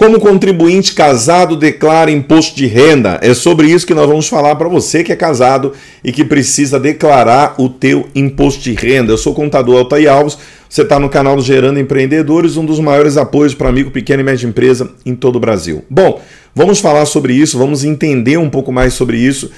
Como contribuinte casado declara imposto de renda? É sobre isso que nós vamos falar para você que é casado e que precisa declarar o teu imposto de renda. Eu sou o contador Altair Alves, você está no canal Gerando Empreendedores, um dos maiores apoios para amigo pequena e média empresa em todo o Brasil. Bom, vamos falar sobre isso, vamos entender um pouco mais sobre isso.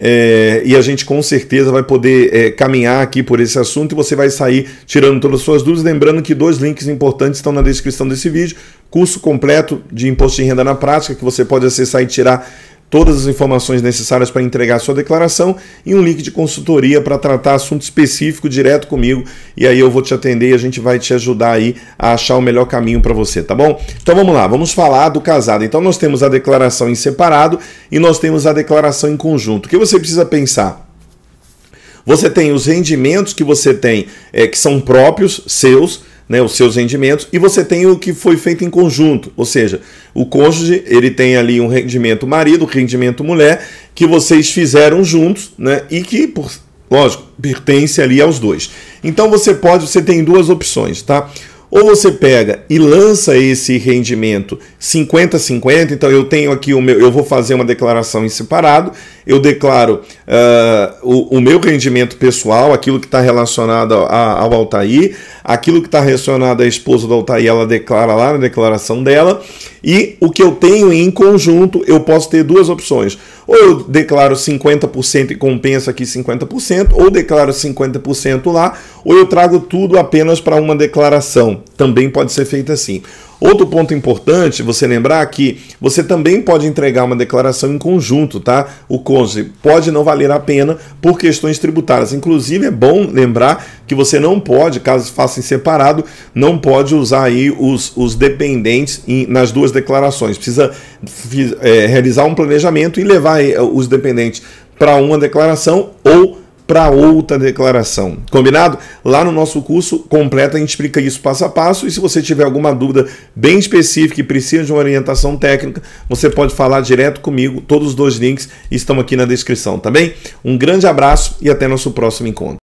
É, e a gente com certeza vai poder é, caminhar aqui por esse assunto e você vai sair tirando todas as suas dúvidas. Lembrando que dois links importantes estão na descrição desse vídeo: curso completo de imposto de renda na prática, que você pode acessar e tirar todas as informações necessárias para entregar sua declaração e um link de consultoria para tratar assunto específico direto comigo e aí eu vou te atender e a gente vai te ajudar aí a achar o melhor caminho para você, tá bom? Então vamos lá, vamos falar do casado. Então nós temos a declaração em separado e nós temos a declaração em conjunto. O que você precisa pensar? Você tem os rendimentos que você tem, é, que são próprios, seus, né, os seus rendimentos e você tem o que foi feito em conjunto, ou seja, o cônjuge ele tem ali um rendimento marido, rendimento mulher que vocês fizeram juntos, né, e que por, lógico pertence ali aos dois. Então você pode, você tem duas opções, tá? Ou você pega e lança esse rendimento 50-50, então eu tenho aqui o meu, eu vou fazer uma declaração em separado, eu declaro uh, o, o, meu rendimento pessoal, aquilo que está relacionado a, ao Altair, aquilo que está relacionado à esposa do Altair, ela declara lá na declaração dela, e o que eu tenho em conjunto, eu posso ter duas opções. Ou eu declaro 50% e compenso aqui 50%, ou declaro 50% lá, ou eu trago tudo apenas para uma declaração também pode ser feito assim. Outro ponto importante, você lembrar que você também pode entregar uma declaração em conjunto, tá? O cônjuge pode não valer a pena por questões tributárias. Inclusive, é bom lembrar que você não pode, caso faça em separado, não pode usar aí os, os dependentes em, nas duas declarações. Precisa é, realizar um planejamento e levar eh, os dependentes para uma declaração ou para outra declaração. Combinado? Lá no nosso curso completo a gente explica isso passo a passo e se você tiver alguma dúvida bem específica e precisa de uma orientação técnica, você pode falar direto comigo. Todos os dois links estão aqui na descrição, tá bem? Um grande abraço e até nosso próximo encontro.